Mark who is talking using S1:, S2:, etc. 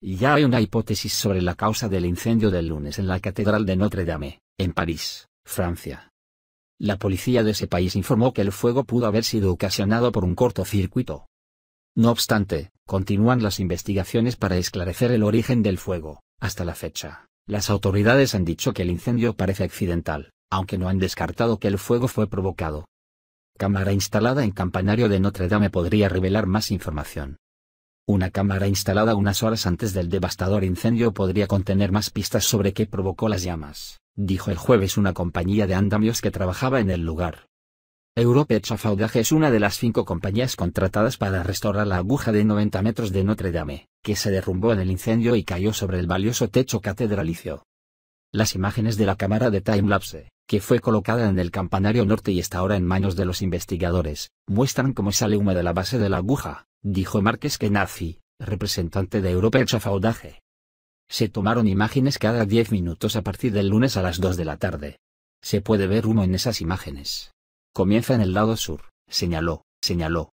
S1: ya hay una hipótesis sobre la causa del incendio del lunes en la Catedral de Notre Dame, en París, Francia. La policía de ese país informó que el fuego pudo haber sido ocasionado por un cortocircuito. No obstante, continúan las investigaciones para esclarecer el origen del fuego. Hasta la fecha, las autoridades han dicho que el incendio parece accidental, aunque no han descartado que el fuego fue provocado. Cámara instalada en campanario de Notre Dame podría revelar más información. Una cámara instalada unas horas antes del devastador incendio podría contener más pistas sobre qué provocó las llamas, dijo el jueves una compañía de andamios que trabajaba en el lugar. Europe Chafaudaje es una de las cinco compañías contratadas para restaurar la aguja de 90 metros de Notre Dame, que se derrumbó en el incendio y cayó sobre el valioso techo catedralicio. Las imágenes de la cámara de timelapse, que fue colocada en el campanario norte y está ahora en manos de los investigadores, muestran cómo sale humo de la base de la aguja, dijo Márquez Kenazi, representante de Europa Chafaudaje. Se tomaron imágenes cada diez minutos a partir del lunes a las 2 de la tarde. Se puede ver humo en esas imágenes. Comienza en el lado sur, señaló, señaló,